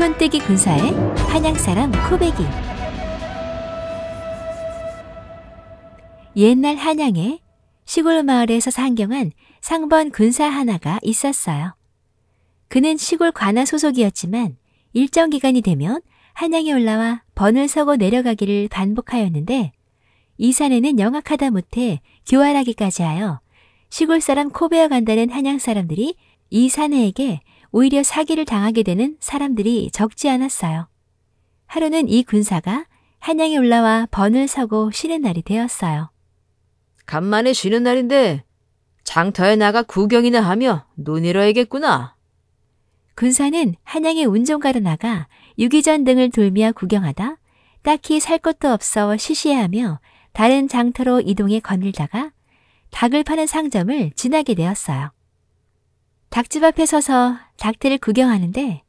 촌떼기 군사의 한양 사람 코베기 옛날 한양에 시골 마을에서 상경한 상번 군사 하나가 있었어요. 그는 시골 관아 소속이었지만 일정 기간이 되면 한양에 올라와 번을 서고 내려가기를 반복하였는데 이 산에는 영악하다 못해 교활하기까지 하여 시골 사람 코베어 간다는 한양 사람들이 이 사내에게 오히려 사기를 당하게 되는 사람들이 적지 않았어요. 하루는 이 군사가 한양에 올라와 번을 서고 쉬는 날이 되었어요. 간만에 쉬는 날인데 장터에 나가 구경이나 하며 논의러야겠구나. 군사는 한양에 운종가로 나가 유기전 등을 돌며 구경하다 딱히 살 것도 없어 시시해하며 다른 장터로 이동해 거닐다가 닭을 파는 상점을 지나게 되었어요. 닭집 앞에 서서 닭들을 구경하는데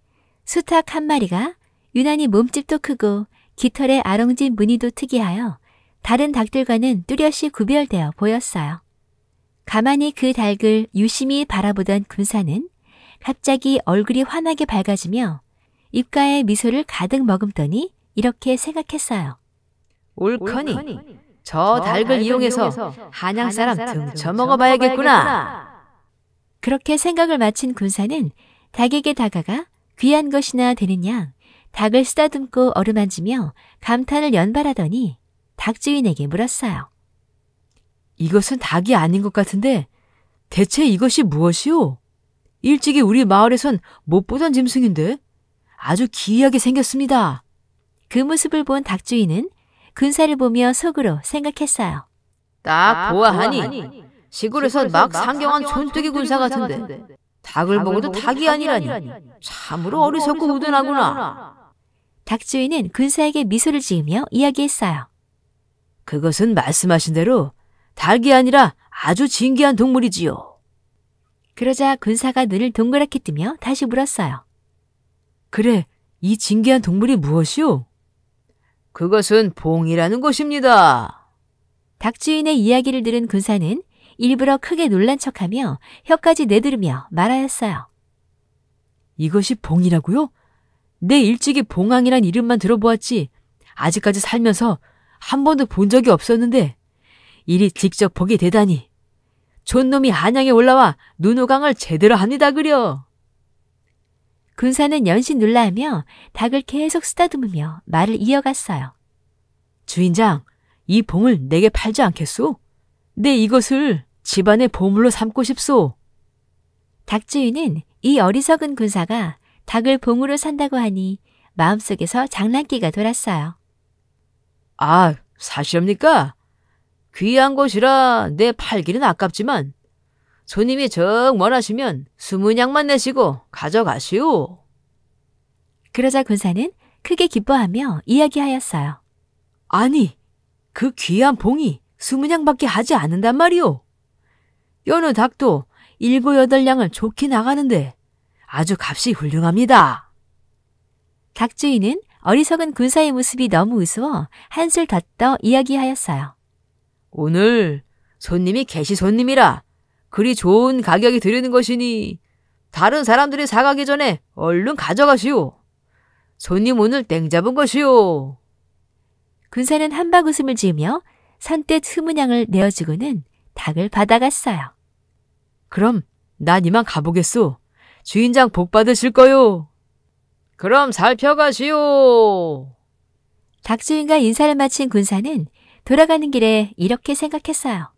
수탉 한 마리가 유난히 몸집도 크고 깃털의 아롱진 무늬도 특이하여 다른 닭들과는 뚜렷이 구별되어 보였어요. 가만히 그 닭을 유심히 바라보던 군사는 갑자기 얼굴이 환하게 밝아지며 입가에 미소를 가득 머금더니 이렇게 생각했어요. 옳거니, 저 닭을 이용해서 한양 사람 등쳐먹어봐야겠구나. 그렇게 생각을 마친 군사는 닭에게 다가가 귀한 것이나 되는 양 닭을 쓰다듬고 어루만지며 감탄을 연발하더니 닭 주인에게 물었어요. 이것은 닭이 아닌 것 같은데 대체 이것이 무엇이오? 일찍이 우리 마을에선 못 보던 짐승인데 아주 기이하게 생겼습니다. 그 모습을 본 닭주인은 군사를 보며 속으로 생각했어요. 딱 보아하니 시골에선막 상경한 촌뜨기 군사 같은데 닭을 먹어도 닭이 아니라니 참으로 어리석고 우둔하구나. 닭주인은 군사에게 미소를 지으며 이야기했어요. 그것은 말씀하신 대로 닭이 아니라 아주 진귀한 동물이지요. 그러자 군사가 눈을 동그랗게 뜨며 다시 물었어요. 그래, 이 진귀한 동물이 무엇이오? 그것은 봉이라는 것입니다. 닭주인의 이야기를 들은 군사는 일부러 크게 놀란 척하며 혀까지 내두르며 말하였어요. 이것이 봉이라고요? 내 일찍이 봉황이란 이름만 들어보았지 아직까지 살면서 한 번도 본 적이 없었는데 이리 직접 보게 되다니. 존놈이 한양에 올라와 눈호강을 제대로 합니다 그려. 군사는 연신 놀라하며 닭을 계속 쓰다듬으며 말을 이어갔어요. 주인장, 이 봉을 내게 팔지 않겠소? 내 이것을 집안의 보물로 삼고 싶소. 닭주인은 이 어리석은 군사가 닭을 봉으로 산다고 하니 마음속에서 장난기가 돌았어요. 아, 사실입니까? 귀한 곳이라내 팔기는 아깝지만 손님이 정 원하시면 수문양만 내시고 가져가시오. 그러자 군사는 크게 기뻐하며 이야기하였어요. 아니, 그 귀한 봉이 수문양밖에 하지 않는단 말이오. 여느 닭도 일곱 여덟 양을 좋게 나가는데 아주 값이 훌륭합니다. 닭주인은 어리석은 군사의 모습이 너무 우스워 한술 더 떠 이야기하였어요. 오늘 손님이 개시 손님이라 그리 좋은 가격에 드리는 것이니 다른 사람들이 사가기 전에 얼른 가져가시오. 손님 오늘 땡 잡은 것이오. 군사는 한박 웃음을 지으며 산뜻 흐문양을 내어주고는 닭을 받아갔어요. 그럼 난 이만 가보겠소. 주인장 복 받으실 거요. 그럼 살펴가시오. 닭주인과 인사를 마친 군사는 돌아가는 길에 이렇게 생각했어요.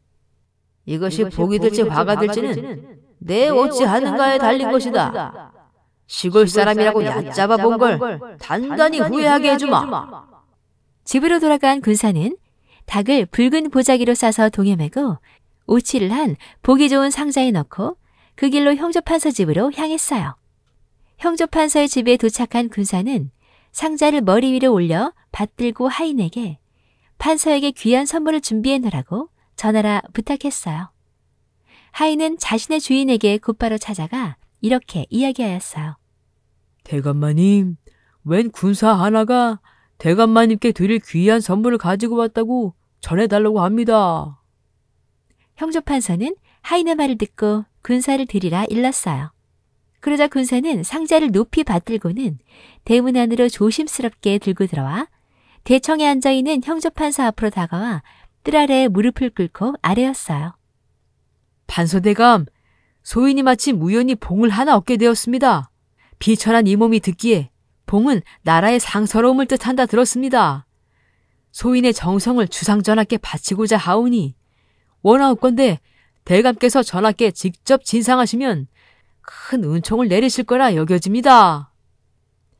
이것이, 이것이 복이 될지 화가 될지는 내 어찌 하는가에 달린 것이다. 시골, 사람이라고 얕잡아 본 걸 단단히 후회하게 해주마. 집으로 돌아간 군사는 닭을 붉은 보자기로 싸서 동해매고 오치를 한 보기 좋은 상자에 넣고 그 길로 형조판서 집으로 향했어요. 형조판서의 집에 도착한 군사는 상자를 머리 위로 올려 받들고 하인에게 판서에게 귀한 선물을 준비해 놓으라고 전하라 부탁했어요. 하인은 자신의 주인에게 곧바로 찾아가 이렇게 이야기하였어요. 대감마님, 웬 군사 하나가 대감마님께 드릴 귀한 선물을 가지고 왔다고 전해달라고 합니다. 형조판서는 하인의 말을 듣고 군사를 들이라 일렀어요. 그러자 군사는 상자를 높이 받들고는 대문 안으로 조심스럽게 들고 들어와 대청에 앉아 있는 형조판사 앞으로 다가와 뜰 아래 무릎을 꿇고 아래였어요. 반소대감, 소인이 마침 우연히 봉을 하나 얻게 되었습니다. 비천한 이 몸이 듣기에 봉은 나라의 상서로움을 뜻한다 들었습니다. 소인의 정성을 주상전하께 바치고자 하오니 원하옵건데 대감께서 전하께 직접 진상하시면 큰 은총을 내리실 거라 여겨집니다.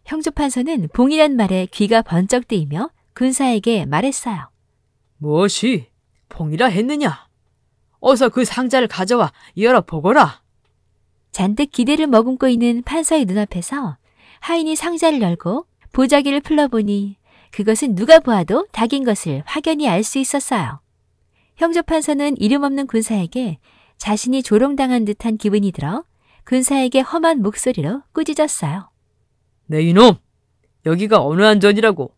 형조판서는 봉이란 말에 귀가 번쩍 뜨이며 군사에게 말했어요. 무엇이 봉이라 했느냐? 어서 그 상자를 가져와 열어보거라. 잔뜩 기대를 머금고 있는 판사의 눈앞에서 하인이 상자를 열고 보자기를 풀러보니 그것은 누가 보아도 닭인 것을 확연히 알 수 있었어요. 형조판사는 이름 없는 군사에게 자신이 조롱당한 듯한 기분이 들어 군사에게 험한 목소리로 꾸짖었어요. 네, 이놈! 여기가 어느 안전이라고!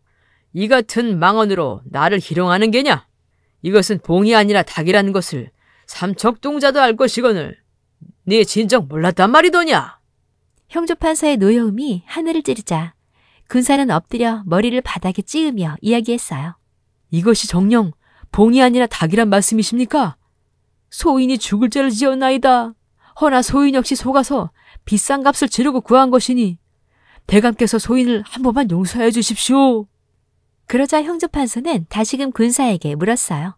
이 같은 망언으로 나를 희롱하는 게냐? 이것은 봉이 아니라 닭이라는 것을 삼척동자도 알 것이거늘 네 진정 몰랐단 말이더냐? 형조판사의 노여움이 하늘을 찌르자 군사는 엎드려 머리를 바닥에 찌으며 이야기했어요. 이것이 정령 봉이 아니라 닭이란 말씀이십니까? 소인이 죽을 죄를 지었나이다. 허나 소인 역시 속아서 비싼 값을 지르고 구한 것이니 대감께서 소인을 한 번만 용서해 주십시오. 그러자 형조판서는 다시금 군사에게 물었어요.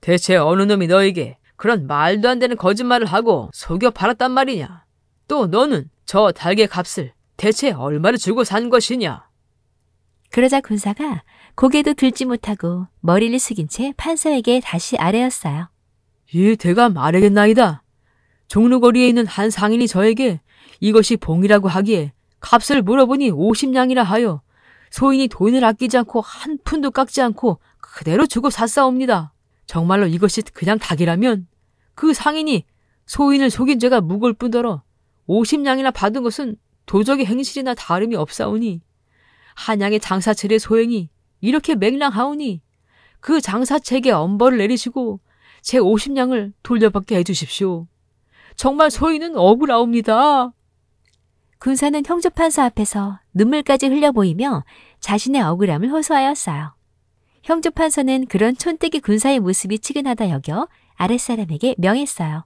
대체 어느 놈이 너에게 그런 말도 안 되는 거짓말을 하고 속여 팔았단 말이냐? 또 너는 저 닭의 값을 대체 얼마를 주고 산 것이냐? 그러자 군사가 고개도 들지 못하고 머리를 숙인 채판서에게 다시 아뢰었어요. 예, 대가 말하겠나이다. 종로거리에 있는 한 상인이 저에게 이것이 봉이라고 하기에 값을 물어보니 50냥이라 하여 소인이 돈을 아끼지 않고 한 푼도 깎지 않고 그대로 주고 샀사옵니다. 정말로 이것이 그냥 닭이라면 그 상인이 소인을 속인 죄가 무거울 뿐더러 50냥이나 받은 것은 도적의 행실이나 다름이 없사오니 한양의 장사철의 소행이 이렇게 맹랑하오니 그 장사책에 엄벌을 내리시고 제 50냥을 돌려받게 해주십시오. 정말 소인은 억울하옵니다. 군사는 형조판사 앞에서 눈물까지 흘려 보이며 자신의 억울함을 호소하였어요. 형조판서는 그런 촌뜨기 군사의 모습이 치근하다 여겨 아랫사람에게 명했어요.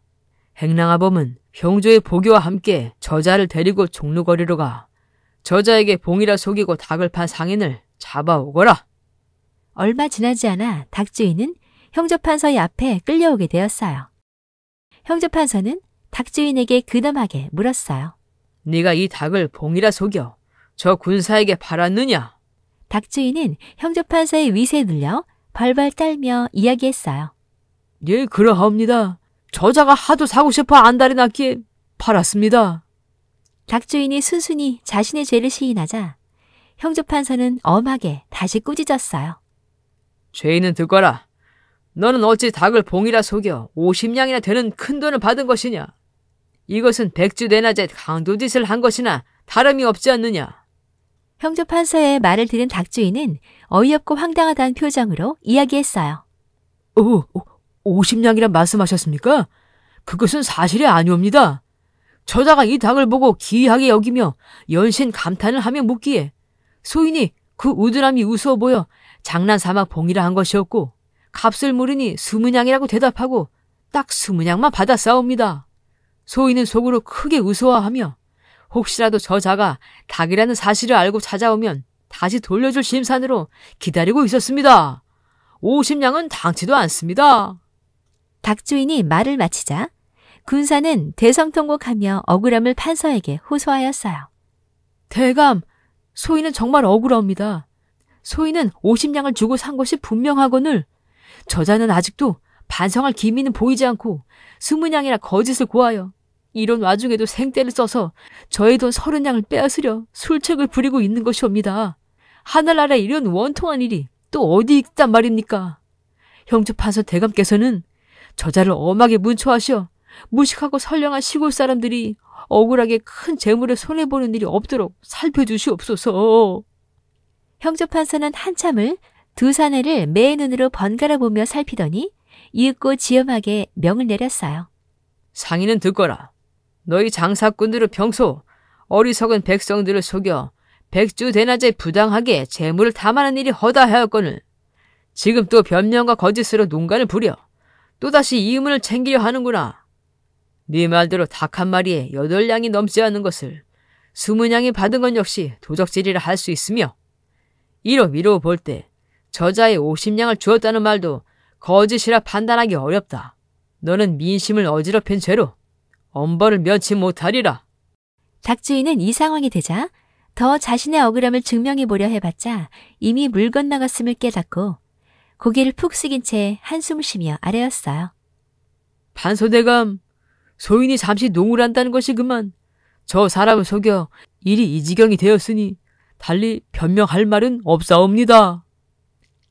행랑아범은 형조의 보교와 함께 저자를 데리고 종로거리로 가 저자에게 봉이라 속이고 닭을 판 상인을 잡아오거라. 얼마 지나지 않아 닭주인은 형조판서의 앞에 끌려오게 되었어요. 형조판서는 닭주인에게 근엄하게 물었어요. 네가 이 닭을 봉이라 속여 저 군사에게 팔았느냐? 닭주인은 형조판서의 위세에 눌려 벌벌 떨며 이야기했어요. 예, 그러합니다. 저자가 하도 사고 싶어 안달이 났기에 팔았습니다. 닭주인이 순순히 자신의 죄를 시인하자 형조판사는 엄하게 다시 꾸짖었어요. 죄인은 듣거라. 너는 어찌 닭을 봉이라 속여 50냥이나 되는 큰 돈을 받은 것이냐? 이것은 백주대낮에 강도짓을 한 것이나 다름이 없지 않느냐? 형조판사의 말을 들은 닭주인은 어이없고 황당하다는 표정으로 이야기했어요. 어, 어, 오 50냥이란 말씀하셨습니까? 그것은 사실이 아니옵니다. 저자가 이 닭을 보고 기이하게 여기며 연신 감탄을 하며 묻기에 소인이 그 우드람이 우스워 보여 장난 삼아 봉이라 한 것이었고 값을 물으니 스무냥이라고 대답하고 딱 스무냥만 받아 싸웁니다. 소인은 속으로 크게 우스워하며 혹시라도 저자가 닭이라는 사실을 알고 찾아오면 다시 돌려줄 심산으로 기다리고 있었습니다. 50냥은 당치도 않습니다. 닭주인이 말을 마치자 군사는 대성통곡하며 억울함을 판서에게 호소하였어요. 대감, 소인은 정말 억울합니다. 소인은 50냥을 주고 산 것이 분명하거늘 저자는 아직도 반성할 기미는 보이지 않고 20냥이나 거짓을 고하여 이런 와중에도 생떼를 써서 저의 돈 30냥을 빼앗으려 술책을 부리고 있는 것이옵니다. 하늘나라 이런 원통한 일이 또 어디 있단 말입니까? 형주판서 대감께서는 저자를 엄하게 문초하시어 무식하고 선량한 시골 사람들이 억울하게 큰재물을 손해보는 일이 없도록 살펴주시옵소서. 형조판서는 한참을 두 사내를 매의 눈으로 번갈아 보며 살피더니 이윽고 지엄하게 명을 내렸어요. 상인은 듣거라. 너희 장사꾼들은 평소 어리석은 백성들을 속여 백주 대낮에 부당하게 재물을 담아는 일이 허다하였거늘 지금 또 변명과 거짓으로 농간을 부려 또다시 이문을 챙기려 하는구나. 네 말대로 닭 한 마리에 여덟 양이 넘지 않는 것을 스무 양이 받은 건 역시 도적질이라 할 수 있으며 이로 미루어 볼때 저자의 오십 양을 주었다는 말도 거짓이라 판단하기 어렵다. 너는 민심을 어지럽힌 죄로 엄벌을 면치 못하리라. 닭주인은 이 상황이 되자 더 자신의 억울함을 증명해 보려 해봤자 이미 물 건너갔음을 깨닫고 고개를 푹 숙인 채 한숨을 쉬며 아래었어요. 판소대감, 소인이 잠시 농을 한다는 것이 그만 저 사람을 속여 일이 이 지경이 되었으니 달리 변명할 말은 없사옵니다.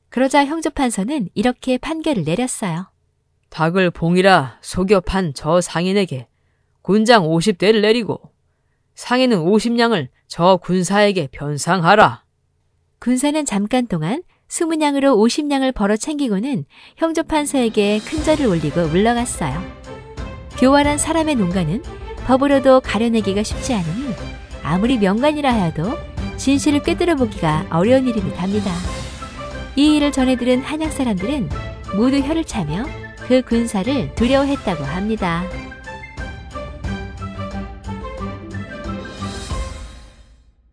그러자 형조판서는 이렇게 판결을 내렸어요. 닭을 봉이라 속여 판 저 상인에게 군장 50대를 내리고 상인은 50냥을 저 군사에게 변상하라. 군사는 잠깐 동안 20냥으로 50냥을 벌어 챙기고는 형조판서에게 큰 절을 올리고 물러갔어요. 교활한 사람의 농가는 법으로도 가려내기가 쉽지 않으니 아무리 명간이라 하여도 진실을 꿰뚫어 보기가 어려운 일입니다이 일을 전해 들은 한양 사람들은 모두 혀를 차며 그 군사를 두려워했다고 합니다.